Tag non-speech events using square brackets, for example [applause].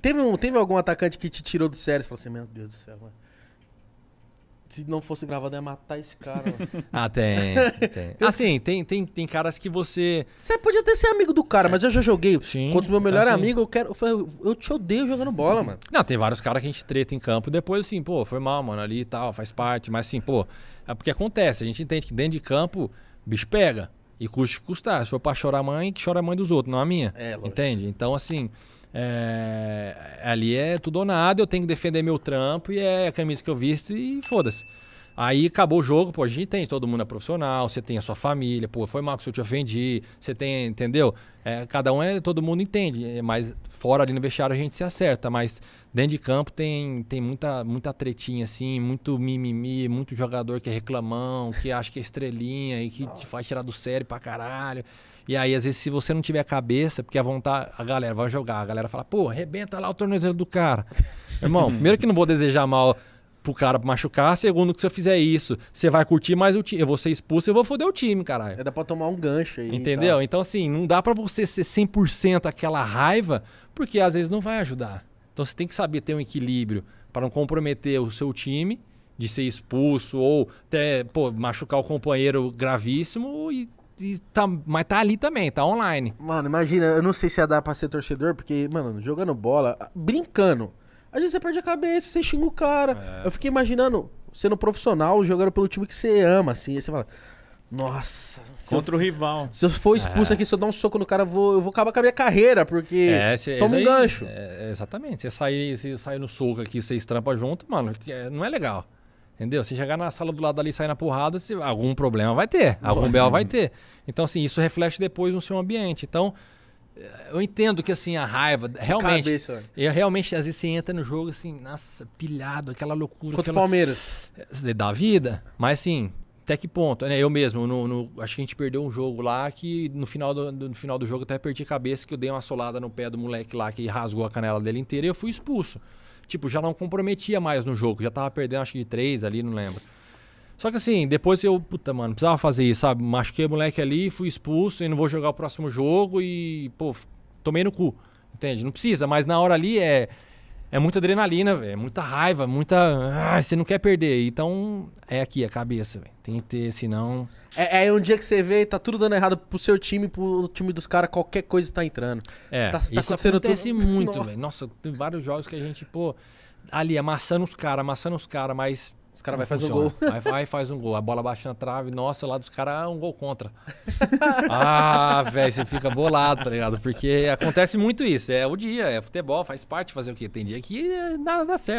Teve, um, teve algum atacante que te tirou do sério? Você falou assim, meu Deus do céu, mano. Se não fosse gravado, ia matar esse cara. [laughs] ah, tem. tem. Assim, tem, tem, tem caras que você. Você podia até ser amigo do cara, é. mas eu já joguei. Sim. Contra o meu melhor assim. amigo, eu quero. Eu, falei, eu te odeio jogando bola, mano. Não, tem vários caras que a gente treta em campo depois, assim, pô, foi mal, mano, ali e tal, faz parte. Mas assim, pô, é porque acontece. A gente entende que dentro de campo, bicho pega. E custe custar. Se for pra chorar a mãe, que chora a mãe dos outros, não a minha. É, Entende? Então, assim, é... ali é tudo ou nada, eu tenho que defender meu trampo e é a camisa que eu visto e foda-se. Aí acabou o jogo, pô, a gente tem, todo mundo é profissional, você tem a sua família, pô, foi mal que eu te ofendi, você tem, entendeu? É, cada um é, todo mundo entende, é, mas fora ali no vestiário a gente se acerta, mas dentro de campo tem, tem muita, muita tretinha assim, muito mimimi, muito jogador que é reclamão, que acha que é estrelinha e que Nossa. te faz tirar do sério pra caralho. E aí, às vezes, se você não tiver a cabeça, porque a vontade, a galera vai jogar, a galera fala, pô, arrebenta lá o tornozelo do cara. Irmão, primeiro que não vou desejar mal pro cara machucar. Segundo, que se eu fizer isso, você vai curtir mais o time. Eu vou ser expulso, eu vou foder o time, caralho. É, dá pra tomar um gancho aí. Entendeu? Então, assim, não dá para você ser 100% aquela raiva, porque às vezes não vai ajudar. Então, você tem que saber ter um equilíbrio para não comprometer o seu time de ser expulso ou até pô, machucar o companheiro gravíssimo e Tá, mas tá ali também, tá online. Mano, imagina, eu não sei se ia dar pra ser torcedor, porque, mano, jogando bola, brincando. Às vezes você perde a cabeça, você xinga o cara. É. Eu fiquei imaginando, sendo profissional, jogando pelo time que você ama, assim, aí você fala. Nossa. Contra eu, o rival. Se eu for expulso é. aqui, se eu dar um soco no cara, eu vou, eu vou acabar com a minha carreira, porque é, cê, toma um aí, gancho. É, exatamente. Você sair, você sair no soco aqui, você estrampa junto, mano, é, não é legal. Entendeu? Se chegar na sala do lado ali e sair na porrada, se, algum problema vai ter, algum belo vai ter. Então, assim, isso reflete depois no seu ambiente. Então, eu entendo que assim a raiva realmente cabeça, né? eu realmente às vezes você entra no jogo assim nossa pilhado aquela loucura contra aquela, o Palmeiras é, é, da vida mas assim até que ponto né eu mesmo no, no, acho que a gente perdeu um jogo lá que no final do, no final do jogo até perdi a cabeça que eu dei uma solada no pé do moleque lá que rasgou a canela dele inteira e eu fui expulso tipo já não comprometia mais no jogo já tava perdendo acho que de três ali não lembro só que assim, depois eu, puta, mano, precisava fazer isso, sabe? Machuquei o moleque ali, fui expulso e não vou jogar o próximo jogo e, pô, tomei no cu. Entende? Não precisa, mas na hora ali é. É muita adrenalina, velho. É muita raiva, muita. Ah, você não quer perder. Então, é aqui, a cabeça, velho. Tem que ter, senão. É, é um dia que você vê, tá tudo dando errado pro seu time, pro time dos caras, qualquer coisa tá entrando. É, tá, tá isso acontece tudo... muito, velho. Nossa, tem vários jogos que a gente, pô, ali, amassando os caras, amassando os caras, mas os caras vai fazer um gol. Vai, vai faz um gol. A bola baixa na trave. Nossa, lá dos caras, um gol contra. [laughs] ah, velho, você fica bolado, tá ligado? Porque acontece muito isso. É o dia, é futebol, faz parte fazer o quê? Tem dia que eh, nada dá certo.